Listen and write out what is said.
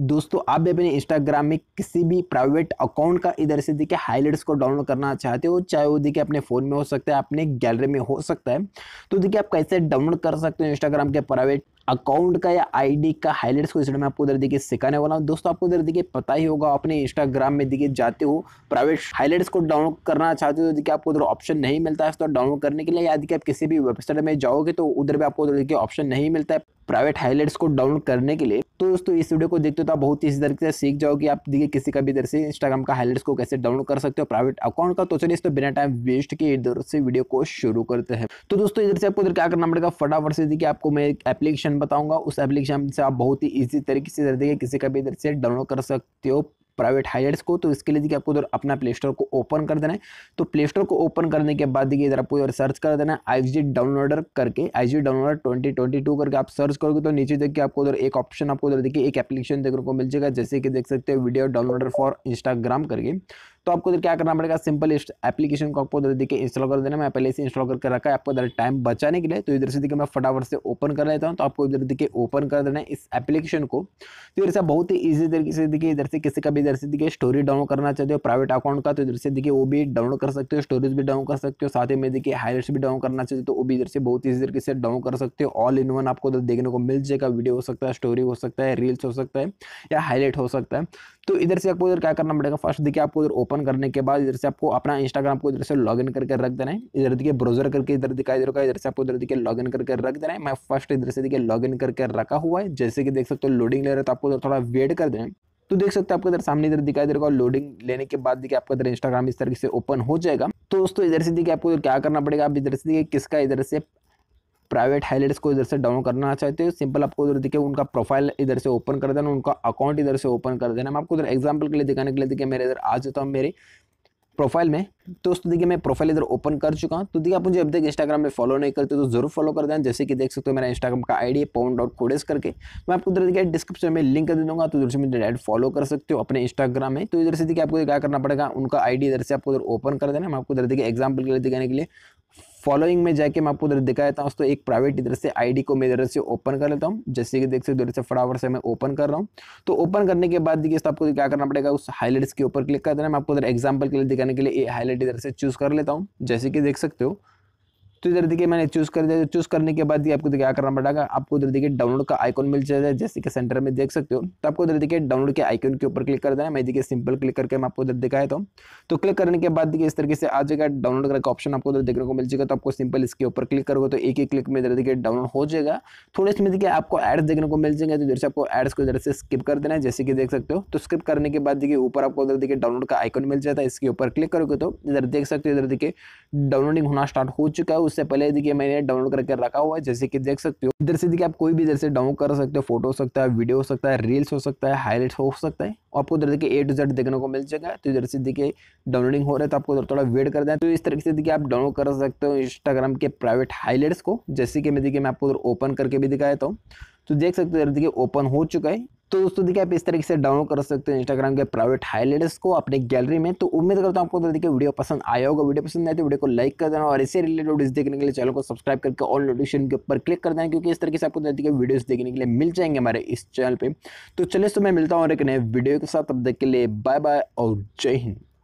दोस्तों आप भी अपने इंस्टाग्राम में किसी भी प्राइवेट अकाउंट का इधर से देखिए हाईलाइट्स को डाउनलोड करना चाहते हो चाहे वो देखिए अपने फ़ोन में हो सकता है अपने गैलरी में हो सकता है तो देखिए आप कैसे डाउनलोड कर सकते हो इंस्टाग्राम के प्राइवेट अकाउंट का या आईडी का हाईलाइट्स को इस मैं आपको उधर देखिए सिखाने वाला हूँ दोस्तों आपको उधर देखिए पता ही होगा अपने इंस्टाग्राम में देखिए जाते हो प्राइवेट हाईलाइट्स को डाउनलोड करना चाहते हो तो देखिए आपको उधर ऑप्शन नहीं मिलता है तो डाउनलोड करने के लिए या देखिए आप किसी भी वेबसाइट में जाओगे तो उधर भी आपको उधर देखिए ऑप्शन नहीं मिलता है प्राइवेट हाईलाइट्स को डाउनलोड करने के लिए तो दोस्तों इस वीडियो को देखते हो तो आप बहुत ही इसी तरीके से सीख जाओ कि आप देखिए किसी का भी इधर से इंस्टाग्राम का हाईलाइट्स को कैसे डाउनलोड कर सकते हो प्राइवेट अकाउंट का तो चलिए तो बिना टाइम वेस्ट के इधर से वीडियो को शुरू करते हैं तो दोस्तों इधर से आपको इधर क्या करना पड़ेगा फटाफट से देखिए आपको मैं एक एप्लीकेशन बताऊंगा उस एप्लीकेशन से आप बहुत ही ईजी तरीके से देखिए किसी का भी इधर से डाउनलोड कर सकते हो प्राइवेट हाइलाइट्स को तो इसके लिए देखिए आपको इधर अपना प्ले स्टोर को ओपन कर देना है तो प्ले स्टोर को ओपन करने के बाद देखिए इधर आपको इधर सर्च कर देना है आई डाउनलोडर करके I downloader twenty twenty two करके आप सर्च करोगे तो नीचे देखिए आपको उधर एक ऑप्शन आपको उधर देखिए एक एप्लीकेशन देखने को मिल जाएगा जैसे कि देख सकते हो वीडियो डाउनलोडर फॉर इंस्टाग्राम करके तो आपको इधर क्या करना पड़ेगा सिंपल इस एप्लीकेशन को आपको देखिए इंस्टॉल कर देना मैं पहले से इंस्टॉल करके रखा है आपको इधर टाइम बचाने के लिए तो इधर से देखिए मैं फटाफट से ओपन कर लेता हूँ तो आपको इधर देखिए ओपन कर देना है इस एप्लीकेशन को तो इधर से बहुत ही ईजी तरीके से देखिए इधर से किसी का भी इधर से देखिए स्टोरी डाउनलोड करना चाहते हो प्राइवेट अकाउंट का तो इधर से देखिए वो भी डाउनलोड कर सकते हो स्टोरेज भी डाउन कर सकते हो साथ ही में देखिए हाईलाइट्स भी डाउन करना चाहते हो तो वो भी इधर से बहुत ईजी तरीके से डाउन कर सकते हो ऑल इन वन आपको देखने को मिल जाएगा वीडियो हो सकता है स्टोरी हो सकता है रील्स हो सकता है या हाईलाइट हो सकता है तो इधर से आपको इधर क्या करना पड़ेगा फर्स्ट देखिए आपको इधर ओपन ओपन करने के बाद इधर से आपको अपना इंस्टाग्राम को इधर से लॉग इन करके रख देना है इधर देखिए ब्राउजर करके इधर दिखाई दे रहा है इधर से आपको इधर देखिए लॉग इन करके रख देना है मैं फर्स्ट इधर से देखिए लॉग इन करके रखा हुआ है जैसे कि देख सकते हो लोडिंग ले रहे तो आपको थोड़ा वेट कर देना तो देख सकते हो आपको इधर सामने इधर दिखाई दे रहा है लोडिंग लेने के बाद देखिए आपका इधर इंस्टाग्राम इस तरीके से ओपन हो जाएगा तो दोस्तों इधर से देखिए आपको क्या करना पड़ेगा आप इधर से देखिए किसका इधर से प्राइवेट हाईलाइट्स को इधर से डाउनलोड करना चाहते हो सिंपल आपको उधर दिखे उनका प्रोफाइल इधर से ओपन कर देना उनका अकाउंट इधर से ओपन कर देना मैं आपको उधर एग्जाम्पल के लिए दिखाने के लिए देखिए मेरे इधर आ जाता हूँ मेरे प्रोफाइल में तो उस देखिए मैं प्रोफाइल इधर ओपन कर चुका हूँ तो देखिए आप मुझे अब तक इंस्टाग्राम में फॉलो नहीं करते तो जरूर फॉलो कर देना जैसे कि देख सकते हो मेरा इंस्टाग्राम का आईडी है पवन डॉट कोडेस करके मैं आपको उधर देखिए डिस्क्रिप्शन में लिंक दे दूँगा तो उधर से मुझे डायरेक्ट फॉलो कर सकते हो अपने इंस्टाग्राम में तो इधर से देखिए आपको क्या करना पड़ेगा उनका आई इधर से आपको उधर ओपन कर देना मैं आपको उधर देखिए एग्जाम्पल के लिए दिखाने के लिए फॉलोइंग में जाके मैं आपको उधर दिखा देता हूँ दोस्तों एक प्राइवेट इधर से आईडी को मैं इधर से ओपन कर लेता हूँ जैसे कि देख सकते इधर से फटाफट से मैं ओपन कर रहा हूँ तो ओपन करने के बाद देखिए आपको क्या करना पड़ेगा उस हाईलाइट्स के ऊपर क्लिक कर देना मैं आपको उधर एग्जाम्पल के लिए दिखाने के लिए ये हाईलाइट इधर से चूज़ कर लेता हूँ जैसे कि देख सकते हो तो इधर देखिए मैंने चूज़ कर दिया चूज़ करने के बाद आपको क्या करना पड़ेगा आपको इधर देखिए डाउनलोड का आइकॉन मिल जाएगा जैसे कि सेंटर में देख सकते हो तो आपको इधर देखिए डाउनलोड के आइकॉन के ऊपर क्लिक कर देना है मैं देखिए सिंपल क्लिक करके मैं आपको इधर दिखाया था तो क्लिक तो करने के बाद देखिए इस तरीके से आ जाएगा डाउनलोड करके ऑप्शन आपको उधर देखने को मिल जाएगा तो आपको सिंपल इसके ऊपर क्लिक करोगे तो एक ही क्लिक में इधर देखिए डाउनलोड हो जाएगा थोड़े इसमें देखिए आपको एड्स देखने को मिल जाएंगे तो इधर से आपको एड्स को इधर से स्किप कर देना है जैसे कि देख सकते हो तो स्किप करने के बाद देखिए ऊपर आपको उधर देखिए डाउनलोड का आइकन मिल जाता है इसके ऊपर क्लिक करोगे तो इधर देख सकते हो इधर देखिए डाउनलोडिंग होना स्टार्ट हो चुका है उससे पहले देखिए मैंने डाउनलोड करके रखा हुआ है जैसे कि देख सकते हो इधर से देखिए आप कोई भी इधर से डाउनलोड कर सकते हो फोटो हो सकता है वीडियो हो सकता है रील्स हो सकता है हाईलाइट हो सकता है आपको इधर देखिए ए टू जेड देखने को मिल जाएगा तो इधर से देखिए डाउनलोडिंग हो रहा है तो आपको इधर थोड़ा वेट कर दें तो इस तरीके से देखिए आप डाउनलोड कर सकते हो इंस्टाग्राम के प्राइवेट हाईलाइट्स को जैसे कि मैं देखिए मैं आपको उधर ओपन करके भी दिखाया देता तो देख सकते हो इधर देखिए ओपन हो चुका है तो दोस्तों देखिए आप इस तरीके से डाउनलोड कर सकते हो इंस्टाग्राम के प्राइवेट हाईलाइट्स को अपने गैलरी में तो उम्मीद करता हूँ आपको देखिए वीडियो पसंद आया होगा वीडियो पसंद आए तो वीडियो को लाइक कर देना और इसे रिलेटेड देखने के लिए चैनल को सब्सक्राइब करके ऑल नोटिफिकेशन के ऊपर क्लिक कर देना क्योंकि इस तरीके से आपको देखिए वीडियोज देखने के लिए मिल जाएंगे हमारे इस चैनल पर तो चलिए तो मैं मिलता हूँ और एक नए वीडियो के साथ अब देख के लिए बाय बाय और जय हिंद